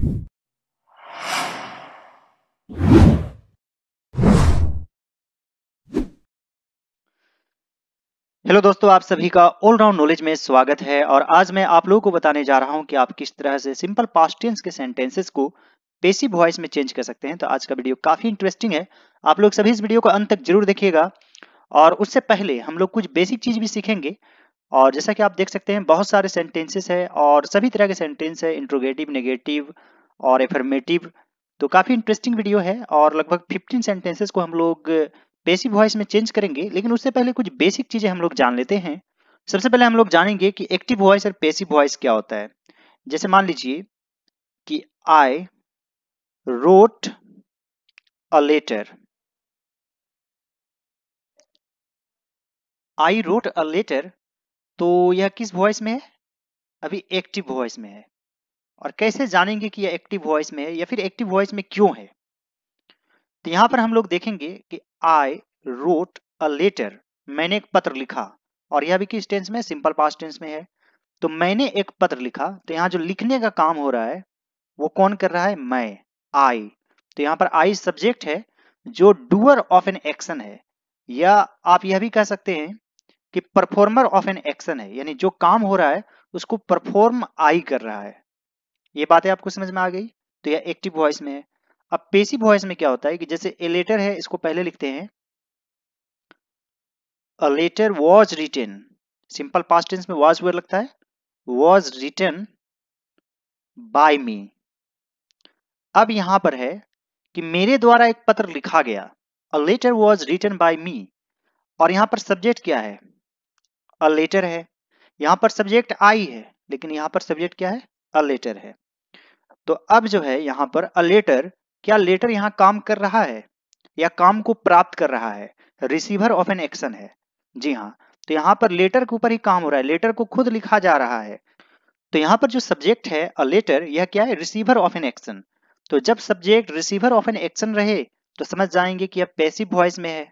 hello दोस्तों आप सभी का ऑलराउंड नॉलेज में स्वागत है और आज मैं आप लोगों को बताने जा रहा हूं कि आप किस तरह से सिंपल पास्ट टेंस के सेंटेंसेस को पेसिव वॉइस में चेंज कर सकते हैं तो आज का वीडियो काफी इंटरेस्टिंग है आप लोग सभी इस वीडियो को अंत तक जरूर देखिएगा और उससे पहले हम लोग कुछ बेसिक चीज भी सीखेंगे और जैसा कि आप देख सकते हैं बहुत सारे सेंटेंसेस है और सभी तरह के सेंटेंस है इंट्रोगेटिव नेगेटिव और एफर्मेटिव तो काफ़ी इंटरेस्टिंग वीडियो है और लगभग 15 सेंटेंसेस को हम लोग पेसिव वॉइस में चेंज करेंगे लेकिन उससे पहले कुछ बेसिक चीज़ें हम लोग जान लेते हैं सबसे पहले हम लोग जानेंगे कि एक्टिव वॉइस और पेसिव वॉइस क्या होता है जैसे मान लीजिए कि I wrote a letter I wrote a letter तो यह किस वॉइस में है अभी एक्टिव वॉइस में है और कैसे जानेंगे कि यह एक्टिव वॉइस में है या फिर एक्टिव वॉइस में क्यों है तो यहां पर हम लोग देखेंगे कि आई रोट अ लेटर मैंने एक पत्र लिखा और यह भी किस टेंस में सिंपल पास टेंस में है तो मैंने एक पत्र लिखा तो यहाँ जो लिखने का काम हो रहा है वो कौन कर रहा है मैं आई तो यहाँ पर आई सब्जेक्ट है जो डूअर ऑफ एन एक्शन है या आप यह भी कह सकते हैं कि परफॉर्मर ऑफ एन एक्शन है यानी जो काम हो रहा है उसको परफॉर्म आई कर रहा है ये बातें आपको समझ में आ गई तो यह एक्टिव वॉइस में है अब पेसिव वॉइस में क्या होता है कि जैसे ए लेटर है इसको पहले लिखते हैं a letter was written simple past tense में वॉज वर्ड लगता है वॉज रिटन बाय मी अब यहां पर है कि मेरे द्वारा एक पत्र लिखा गया a letter was return by me और यहां पर सब्जेक्ट क्या है अ लेटर है यहाँ पर सब्जेक्ट आई है लेकिन यहाँ पर सब्जेक्ट क्या है अ लेटर है तो अब जो है यहाँ पर अ लेटर क्या लेटर यहाँ काम कर रहा है या काम को प्राप्त कर रहा है रिसीवर ऑफ एन एक्शन है जी हाँ तो यहाँ पर लेटर के ऊपर ही काम हो रहा है लेटर को खुद लिखा जा रहा है तो यहाँ पर जो सब्जेक्ट है अ लेटर यह क्या है रिसीवर ऑफ एन एक्शन तो जब subject receiver of an action रहे तो समझ जाएंगे कि यह पैसिव वॉइस में है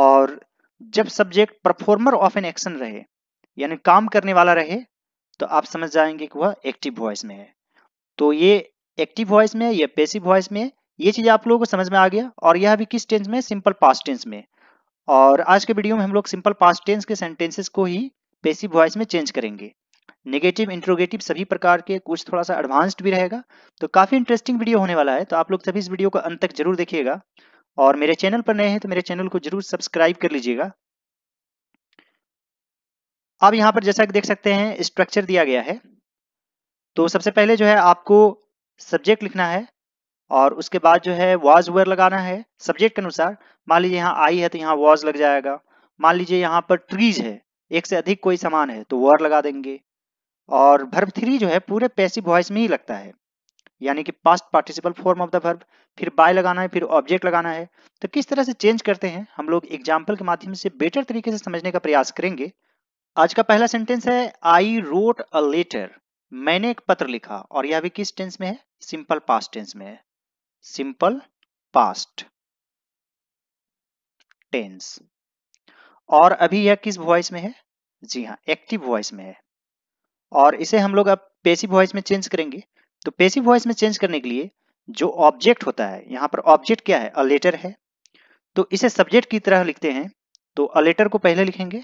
और जब subject performer of an action रहे यानी काम करने वाला रहे तो आप समझ जाएंगे कि वह एक्टिव वॉइस में है तो ये एक्टिव वॉइस में है या पेसिव वॉइस में है ये चीज़ आप लोगों को समझ में आ गया और यह भी किस टेंस में सिंपल पास्ट टेंस में और आज के वीडियो में हम लोग सिंपल पास्ट टेंस के सेंटेंसेस को ही पेसिव वॉइस में चेंज करेंगे नेगेटिव इंट्रोगेटिव सभी प्रकार के कुछ थोड़ा सा एडवांस्ड भी रहेगा तो काफ़ी इंटरेस्टिंग वीडियो होने वाला है तो आप लोग सभी इस वीडियो को अंत तक जरूर देखिएगा और मेरे चैनल पर नए हैं तो मेरे चैनल को जरूर सब्सक्राइब कर लीजिएगा आप यहाँ पर जैसा कि देख सकते हैं स्ट्रक्चर दिया गया है तो सबसे पहले जो है आपको सब्जेक्ट लिखना है और उसके बाद जो है वॉज वेयर लगाना है सब्जेक्ट के अनुसार मान लीजिए यहाँ आई है तो यहाँ वॉज लग जाएगा मान लीजिए यहाँ पर ट्रीज है एक से अधिक कोई सामान है तो वर लगा देंगे और भर्व थ्री जो है पूरे पैसिव वॉइस में ही लगता है यानी कि past participle form of the verb फिर बाय लगाना है फिर ऑब्जेक्ट लगाना है तो किस तरह से चेंज करते हैं हम लोग एग्जाम्पल के माध्यम से बेटर तरीके से समझने का प्रयास करेंगे आज का पहला सेंटेंस है आई रोट अ लेटर मैंने एक पत्र लिखा और यह भी किस टेंस में है सिंपल पास्ट टेंस में है सिंपल पास्ट टेंस और अभी यह किस वॉइस में है जी हाँ एक्टिव वॉइस में है और इसे हम लोग अब पेसिव वॉइस में चेंज करेंगे तो पेसिव वॉइस में चेंज करने के लिए जो ऑब्जेक्ट होता है यहाँ पर ऑब्जेक्ट क्या है अलेटर है तो इसे सब्जेक्ट की तरह लिखते हैं तो अलेटर को पहले लिखेंगे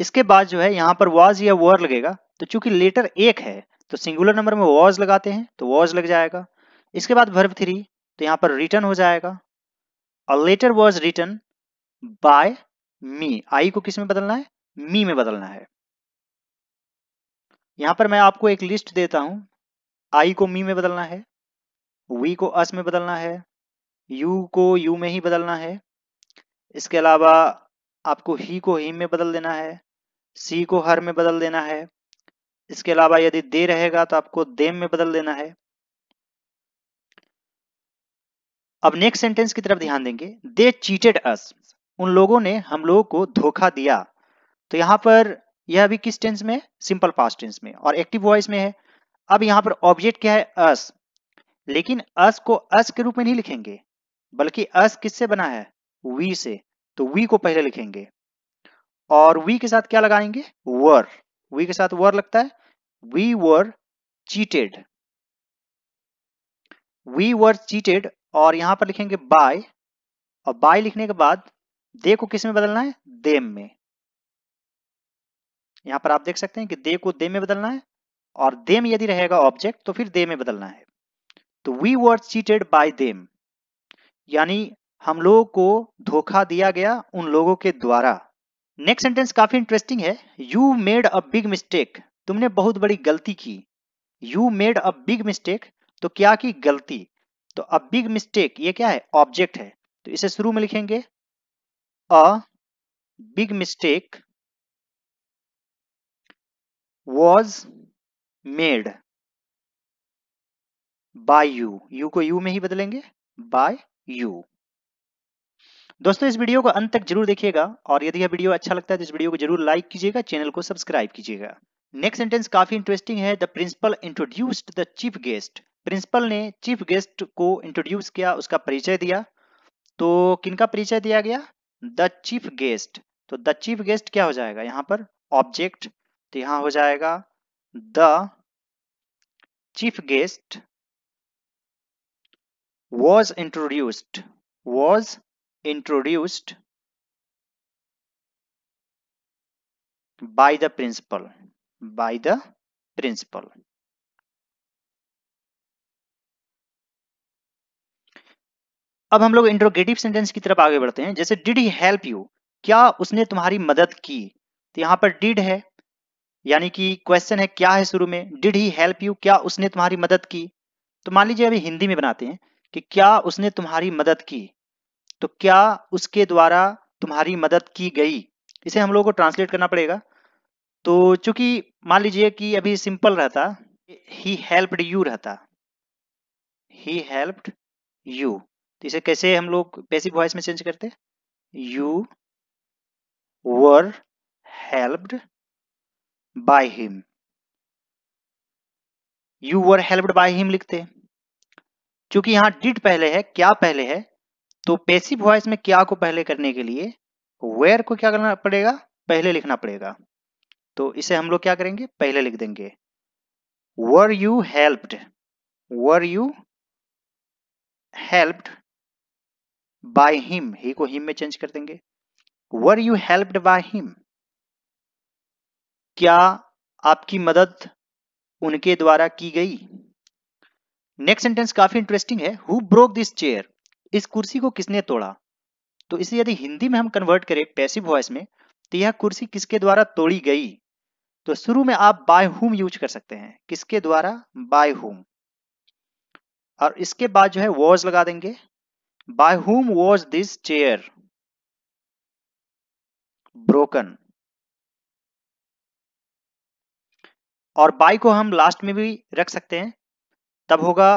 इसके बाद जो है यहाँ पर वॉज या वर लगेगा तो चूंकि लेटर एक है तो सिंगुलर नंबर में वॉज लगाते हैं तो वॉज लग जाएगा इसके बाद वर्ब थ्री तो यहाँ पर रिटर्न हो जाएगा a letter was return by me I को किस में बदलना है मी में बदलना है यहां पर मैं आपको एक लिस्ट देता हूं आई को मी में बदलना है वी को अस में बदलना है यू को यू में ही बदलना है इसके अलावा आपको ही को ही में बदल देना है सी को हर में बदल देना है इसके अलावा यदि दे रहेगा तो आपको देम में बदल देना है अब नेक्स्ट सेंटेंस की तरफ ध्यान देंगे दे चीटेड अस उन लोगों ने हम लोगों को धोखा दिया तो यहां पर यह भी किस टेंस में सिंपल पास टेंस में और एक्टिव वॉइस में है अब यहाँ पर ऑब्जेक्ट क्या है अस लेकिन अस को अस के रूप में नहीं लिखेंगे बल्कि अस किससे बना है वी से तो वी को पहले लिखेंगे और वी के साथ क्या लगाएंगे वर वी के साथ वर लगता है we were cheated we were cheated और यहां पर लिखेंगे बाय और बाय लिखने के बाद दे को किस में बदलना है देम में यहाँ पर आप देख सकते हैं कि दे को दे में बदलना है और देम यदि रहेगा ऑब्जेक्ट तो फिर दे में बदलना है तो we were cheated by them यानी हम लोगों को धोखा दिया गया उन लोगों के द्वारा नेक्स्ट सेंटेंस काफी इंटरेस्टिंग है you made a big mistake तुमने बहुत बड़ी गलती की you made a big mistake तो क्या की गलती तो अ बिग मिस्टेक ये क्या है ऑब्जेक्ट है तो इसे शुरू में लिखेंगे a big mistake was made by you you को यू में ही बदलेंगे बाय यू दोस्तों इस वीडियो को अंत तक जरूर देखिएगा और यदि यह वीडियो अच्छा लगता है तो इस वीडियो को जरूर लाइक कीजिएगा चैनल को सब्सक्राइब कीजिएगा नेक्स्ट सेंटेंस काफी इंटरेस्टिंग है the principal introduced the chief guest principal ने चीफ गेस्ट को इंट्रोड्यूस किया उसका परिचय दिया तो किनका परिचय दिया गया द चीफ गेस्ट तो द चीफ गेस्ट क्या हो जाएगा यहाँ पर ऑब्जेक्ट तो यहां हो जाएगा the chief guest was introduced was introduced by the principal by the principal अब हम लोग इंट्रोगेटिव सेंटेंस की तरफ आगे बढ़ते हैं जैसे डिड ही हेल्प यू क्या उसने तुम्हारी मदद की तो यहां पर डिड है यानी कि क्वेश्चन है क्या है शुरू में डिड ही हेल्प यू क्या उसने तुम्हारी मदद की तो मान लीजिए अभी हिंदी में बनाते हैं कि क्या उसने तुम्हारी मदद की तो क्या उसके द्वारा तुम्हारी मदद की गई इसे हम लोगों को ट्रांसलेट करना पड़ेगा तो चूंकि मान लीजिए कि अभी सिंपल रहता ही हेल्प्ड यू रहता ही हेल्प्ड यू तो इसे कैसे हम लोग पैसिव वॉइस में चेंज करते you were helped by him you were helped by him लिखते क्योंकि यहां did पहले है क्या पहले है तो पेसिव वॉइस में क्या को पहले करने के लिए where को क्या करना पड़ेगा पहले लिखना पड़ेगा तो इसे हम लोग क्या करेंगे पहले लिख देंगे were you helped were you helped by him he को हिम में चेंज कर देंगे were you helped by him क्या आपकी मदद उनके द्वारा की गई नेक्स्ट सेंटेंस काफी इंटरेस्टिंग है हु ब्रोक दिस चेयर इस कुर्सी को किसने तोड़ा तो इसे यदि हिंदी में हम कन्वर्ट करें पैसिव वॉइस में तो यह कुर्सी किसके द्वारा तोड़ी गई तो शुरू में आप बाय हुम यूज कर सकते हैं किसके द्वारा बाय हुम और इसके बाद जो है वॉज लगा देंगे by whom was this chair broken और बाय को हम लास्ट में भी रख सकते हैं तब होगा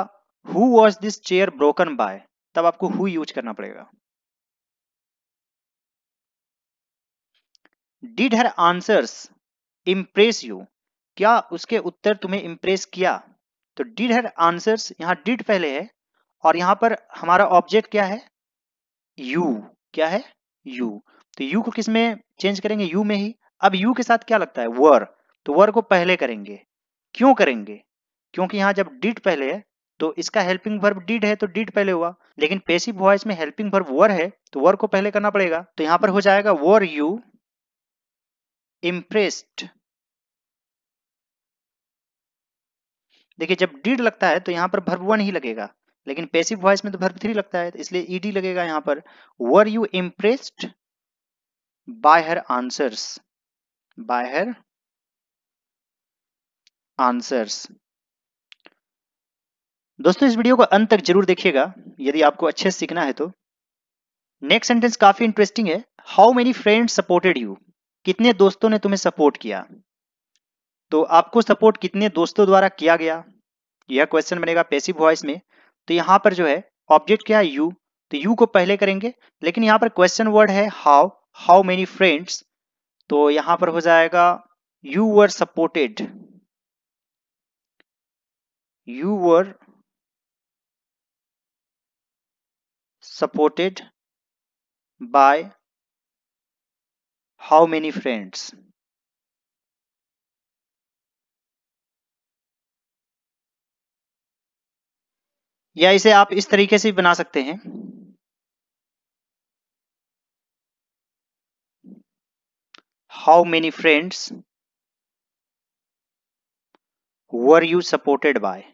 who was this chair broken by तब आपको हु यूज करना पड़ेगा did her answers impress you क्या उसके उत्तर तुम्हें इम्प्रेस किया तो डिड हर आंसर्स यहां डिड पहले है और यहां पर हमारा ऑब्जेक्ट क्या है यू क्या है यू तो यू को किसमें चेंज करेंगे यू में ही अब यू के साथ क्या लगता है वर तो वर को पहले करेंगे क्यों करेंगे क्योंकि यहाँ जब डिड पहले है तो इसका हेल्पिंग वर्ब डिड है तो डिड पहले हुआ लेकिन पेसिव वॉइस में हेल्पिंग वर्ब वर है तो वर को पहले करना पड़ेगा तो यहां पर हो जाएगा वर यू इम्प्रेस्ड देखिए जब डीड लगता है तो यहां पर भर्ब वन ही लगेगा लेकिन पेसिव वॉइस में तो भर्ब थ्री लगता है तो इसलिए ईडी लगेगा यहां पर were you impressed by her answers by her answers दोस्तों इस वीडियो को अंत तक जरूर देखिएगा यदि आपको अच्छे से सीखना है तो नेक्स्ट सेंटेंस काफी इंटरेस्टिंग है how many friends supported you कितने दोस्तों ने तुम्हें सपोर्ट किया तो आपको सपोर्ट कितने दोस्तों द्वारा किया गया यह क्वेश्चन बनेगा पैसिव वॉइस में तो यहां पर जो है ऑब्जेक्ट क्या है यू तो यू को पहले करेंगे लेकिन यहां पर क्वेश्चन वर्ड है हाउ हाउ मेनी फ्रेंड्स तो यहां पर हो जाएगा you were supported you were supported by how many friends या इसे आप इस तरीके से बना सकते हैं how many friends were you supported by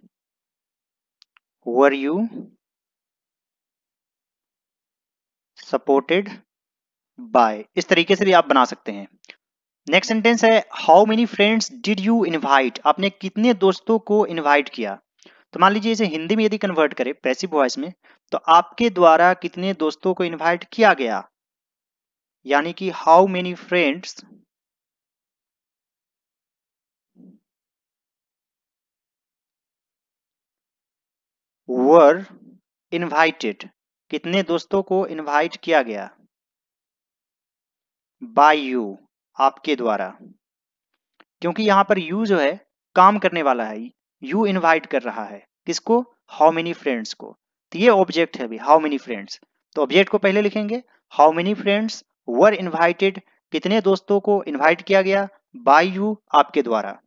were you supported by इस तरीके से भी आप बना सकते हैं नेक्स्ट सेंटेंस है how many friends did you invite आपने कितने दोस्तों को इनवाइट किया तो मान लीजिए इसे हिंदी में यदि कन्वर्ट करें पैसिव वॉइस में तो आपके द्वारा कितने दोस्तों को इनवाइट किया गया यानी कि how many friends were invited कितने दोस्तों को इनवाइट किया गया बाय यू आपके द्वारा क्योंकि यहां पर यू जो है काम करने वाला है यू इनवाइट कर रहा है किसको हाउ मेनी फ्रेंड्स को तो ये ऑब्जेक्ट है अभी हाउ मेनी फ्रेंड्स तो ऑब्जेक्ट को पहले लिखेंगे how many friends were invited कितने दोस्तों को इनवाइट किया गया बाय यू आपके द्वारा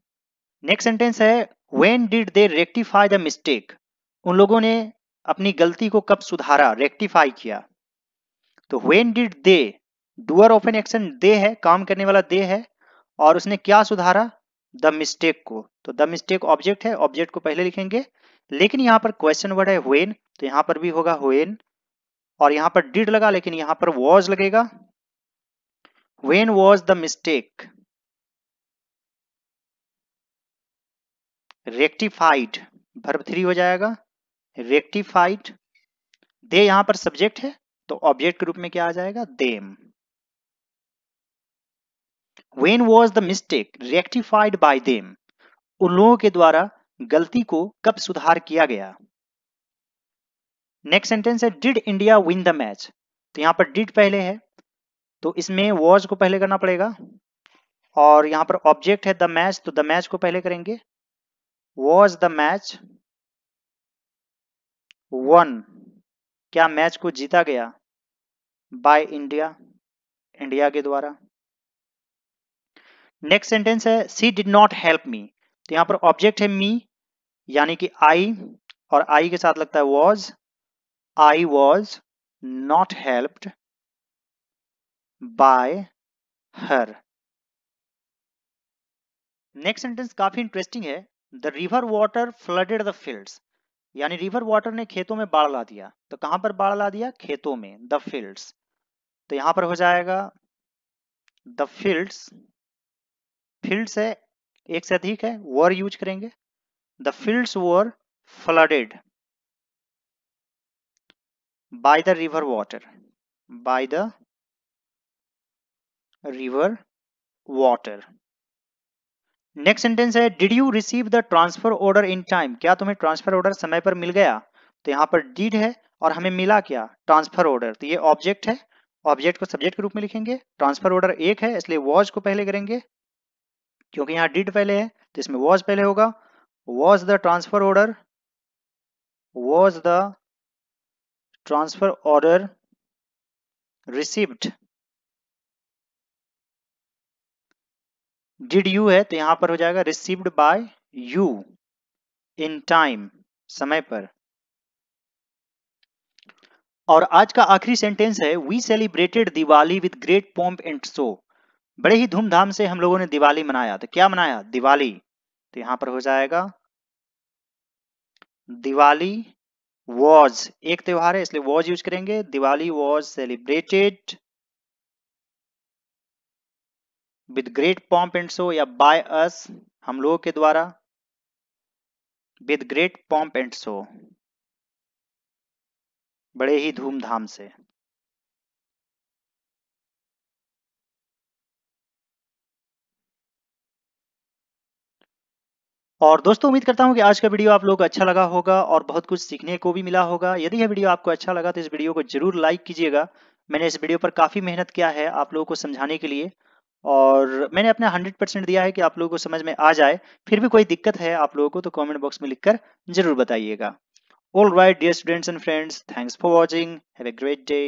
नेक्स्ट सेंटेंस है when did they rectify the mistake उन लोगों ने अपनी गलती को कब सुधारा रेक्टिफाई किया तो when did they doer of an action they है काम करने वाला दे है और उसने क्या सुधारा द मिस्टेक को तो द मिस्टेक ऑब्जेक्ट है ऑब्जेक्ट को पहले लिखेंगे लेकिन यहाँ पर क्वेश्चन वर्ड है वेन तो यहां पर भी होगा वेन और यहाँ पर डिड लगा लेकिन यहाँ पर वॉज लगेगा when was the mistake rectified verb three हो जाएगा रेक्टिफाइड दे यहां पर सब्जेक्ट है तो ऑब्जेक्ट के रूप में क्या आ जाएगा them when was the mistake rectified by them उन लोगों के द्वारा गलती को कब सुधार किया गया नेक्स्ट सेंटेंस है did India win the match तो यहां पर डिड पहले है तो इसमें वॉज को पहले करना पड़ेगा और यहां पर ऑब्जेक्ट है द मैच तो द मैच को पहले करेंगे वॉज द मैच वन क्या मैच को जीता गया बाय इंडिया इंडिया के द्वारा नेक्स्ट सेंटेंस है she did not help me तो यहां पर ऑब्जेक्ट है मी यानी कि आई और आई के साथ लगता है was I was not helped by her next sentence काफी इंटरेस्टिंग है the river water flooded the fields यानी रिवर वाटर ने खेतों में बाढ़ ला दिया तो कहां पर बाढ़ ला दिया खेतों में द फील्ड्स तो यहां पर हो जाएगा द फील्ड्स फील्ड्स है एक से अधिक है वर यूज करेंगे the fields were flooded by the river water by the river water next sentence है did you receive the transfer order in time क्या तुम्हें ट्रांसफर ऑर्डर समय पर मिल गया तो यहाँ पर डिड है और हमें मिला क्या ट्रांसफर ऑर्डर तो ये ऑब्जेक्ट है ऑब्जेक्ट को सब्जेक्ट के रूप में लिखेंगे ट्रांसफर ऑर्डर एक है इसलिए वॉज को पहले करेंगे क्योंकि यहाँ डिड पहले है तो इसमें वॉज पहले होगा was the transfer order was the transfer order received did you है तो यहां पर हो जाएगा received by you in time समय पर और आज का आखिरी सेंटेंस है we celebrated Diwali with great pomp and show बड़े ही धूमधाम से हम लोगों ने दिवाली मनाया तो क्या मनाया दिवाली तो यहां पर हो जाएगा दिवाली वॉज एक त्योहार है इसलिए वॉज यूज करेंगे Diwali was celebrated with great pomp and show या बाय अस हम लोगों के द्वारा with great pomp and show बड़े ही धूमधाम से और दोस्तों उम्मीद करता हूं कि आज का वीडियो आप लोगों को अच्छा लगा होगा और बहुत कुछ सीखने को भी मिला होगा यदि यह वीडियो आपको अच्छा लगा तो इस वीडियो को जरूर लाइक कीजिएगा मैंने इस वीडियो पर काफी मेहनत किया है आप लोगों को समझाने के लिए और मैंने अपना हंड्रेड परसेंट दिया है कि आप लोगों को समझ में आ जाए फिर भी कोई दिक्कत है आप लोगों को तो कमेंट बॉक्स में लिखकर जरूर बताइएगा all right dear students and friends thanks for watching have a great day